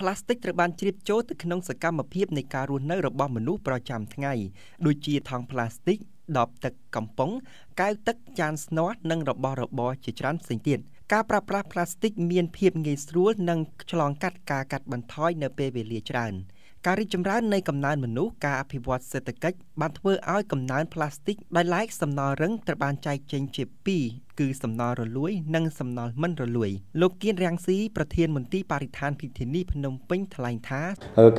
ផ្លាស្ទិកត្រូវបានជ្រាបចូលទៅក្នុងសកម្មភាពនៃការរស់នៅរបស់មនុស្សប្រចាំថ្ងៃ ដូចជាថង់ផ្លាស្ទិកដបទឹកកំប៉ុងកែវទឹកចានស្នាស់និងរបស់របរជាច្រើនផ្សេងទៀតការប្រើប្រាស់ផ្លាស្ទិកមានភាពងាយស្រួលនិងឆ្លងកាត់ការកាត់បន្ថយនៅពេលវេលាច្រើនការរីកចម្រើននៃកំណើនមនុស្សការអភិវឌ្ឍសេដ្ឋកិច្ចបានធ្វើឲ្យកំណើនផ្លាស្ទិកដោយឡែកសំណល់រឹងត្រូវបានចែកចេញជាពីរគឺសំណល់រលួយ និងសំណល់មិនរលួយលោកគៀនរាំងស៊ីប្រធានមន្ទីរបរិស្ថានភិធានីភ្នំពេញថ្លែងថា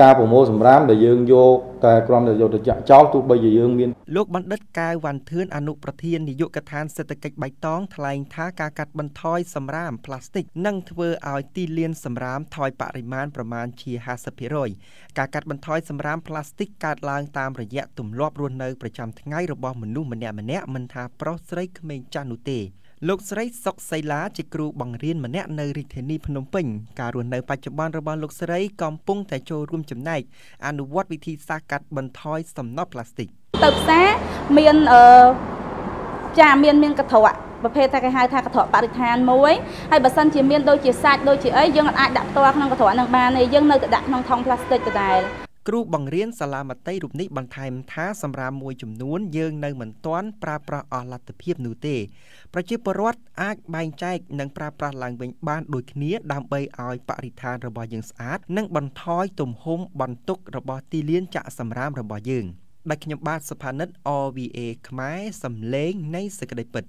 ការប្រមូលសម្រាមដែលយើងយកតែក្រុមដែលយកទៅចាក់ចោលទោះបីជាយើងមានលោកបណ្ឌិតកៅវ៉ាន់ធឿនអនុប្រធាននាយកដ្ឋានសេដ្ឋកិច្ចបៃតងថ្លែង ថាការកាត់បន្ថយសម្រាមផ្លាស្ទិកនឹងធ្វើឲ្យទីលានសម្រាម ថយបរិមាណប្រមាណជា50%ការកាត់បន្ថយសម្រាមផ្លាស្ទិកកើតឡើងតាមរយៈទម្លាប់រស់នៅប្រចាំថ្ងៃរបស់មនុស្សម្នាក់ៗមិនថាប្រុសស្រីក្មេងចាស់នោះទេលោកស្រីសុកសីឡាជាគ្រូបង្រៀនម្នាក់នៅរាជធានីភ្នំពេញការរស់នៅ បច្ចុប្បន្នរបស់លោកស្រីកំពុងតែចូលរួមចំណែកអនុវត្តវិធីសាស្ត្រកាត់បន្ថយសំណល់ផ្លាស្ទិកទៅផ្សារមានអឺចាមានមានកត្រក់ប្រភេទថាគេហៅថាកត្រក់បរិស្ថានមួយហើយបើសិនជាមានដូចជាសាច់ដូចជាអីយើងអាចដាក់ផ្ទាល់ក្នុងកត្រក់នឹងបានទេយើងនៅតែដាក់ក្នុងថង់ផ្លាស្ទិកដដែលគ្រូបង្រៀនសាលាមត្តេយ្យរូបនេះបន្ថែមថាសម្រាប់មួយចំនួន យើងនៅមិនទាន់ប្រើប្រាស់អស់លទ្ធភាពនោះទេប្រជាពលរដ្ឋអាចបែងចែកនិងប្រើប្រាស់ឡើងវិញបានដូចគ្នា ដើម្បីឲ្យបរិស្ថានរបស់យើងស្អាត និងបន្ថយទំហំបន្ទុក របស់ទីលានចាក់សម្រាមរបស់យើងដោយខ្ញុំបាទសុផានិត OVA ខ្មែរសំឡេងនៃសេចក្តីពិត